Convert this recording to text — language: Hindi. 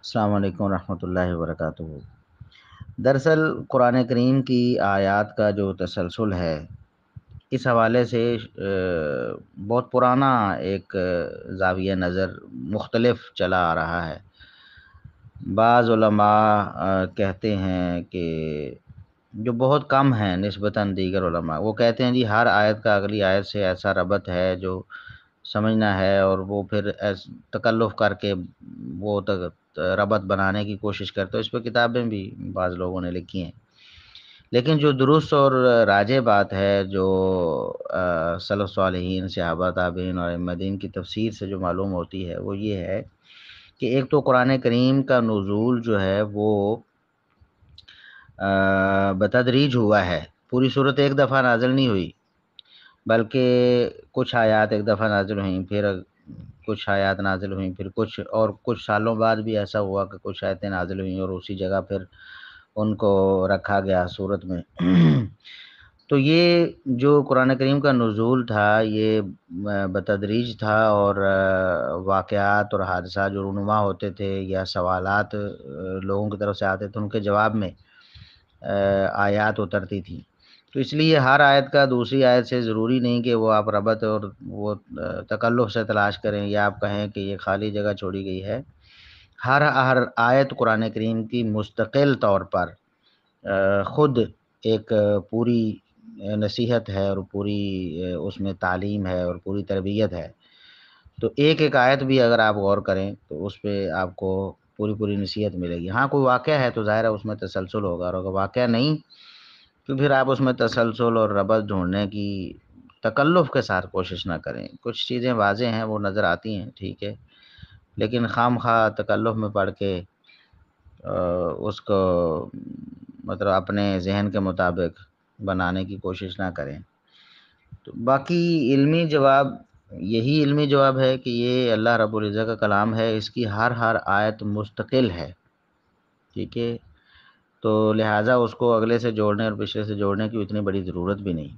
अल्लाम वरहमल वरक दरअसल कुरान करीम की आयत का जो तसलसल है इस हवाले से बहुत पुराना एक जाविया नज़र मुख्तलफ़ चला आ रहा है बाज़ कहते हैं कि जो बहुत कम हैं नस्बता दीगर वो कहते हैं जी हर आयत का अगली आयत से ऐसा रबत है जो समझना है और वो फिर तकल्लुफ़ करके वो तक रबत बनाने की कोशिश करते हो इस पर किताबें भी बाज़ लोगों ने लिखी हैं लेकिन जो दुरुस्त और राज बात है जो सलफ़ालहीन सहाबा ताबीन और मदीन की तफसीर से जो मालूम होती है वो ये है कि एक तो कुरान करीम का नज़ूल जो है वो बतदरीज हुआ है पूरी सूरत एक दफ़ा नाजल नहीं हुई बल्कि कुछ आयात एक दफ़ा नाजिल हुई फिर कुछ आयात नाजिल हुई फिर कुछ और कुछ सालों बाद भी ऐसा हुआ कि कुछ आयतें नाजिल हुई और उसी जगह फिर उनको रखा गया सूरत में तो ये जो कुरान करीम का नज़ूल था ये बतदरीज था और वाक़ात और हादसा जो रुनुमा होते थे या सवालत लोगों की तरफ से आते थे उनके जवाब में आयात उतरती थी तो इसलिए हर आयत का दूसरी आयत से ज़रूरी नहीं कि वो आप रबत और वो तकल्लुफ़ से तलाश करें या आप कहें कि ये खाली जगह छोड़ी गई है हर हर आयत कुरान करीम की मुस्तकिल तौर पर ख़ुद एक पूरी नसीहत है और पूरी उसमें तालीम है और पूरी तरबियत है तो एक एक आयत भी अगर आप गौर करें तो उस पर आपको पूरी पूरी नसीहत मिलेगी हाँ कोई वाक़ है तो ज़ाहिर है उसमें तसलसल होगा और अगर वाक़ नहीं तो फिर आप उसमें तसलसल और रबत ढूंढने की तकल्लुफ़ के साथ कोशिश ना करें कुछ चीज़ें वाजे हैं वो नज़र आती हैं ठीक है लेकिन खाम खा तकल्लुफ़ में पढ़ के उसको मतलब अपने जहन के मुताबिक बनाने की कोशिश ना करें तो बाकी इल्मी जवाब यही इल्मी जवाब है कि ये अल्लाह रबुल्ज़ा का कलाम है इसकी हर हर आयत मुस्तकिल है ठीक है तो लिहाजा उसको अगले से जोड़ने और पिछले से जोड़ने की उतनी बड़ी ज़रूरत भी नहीं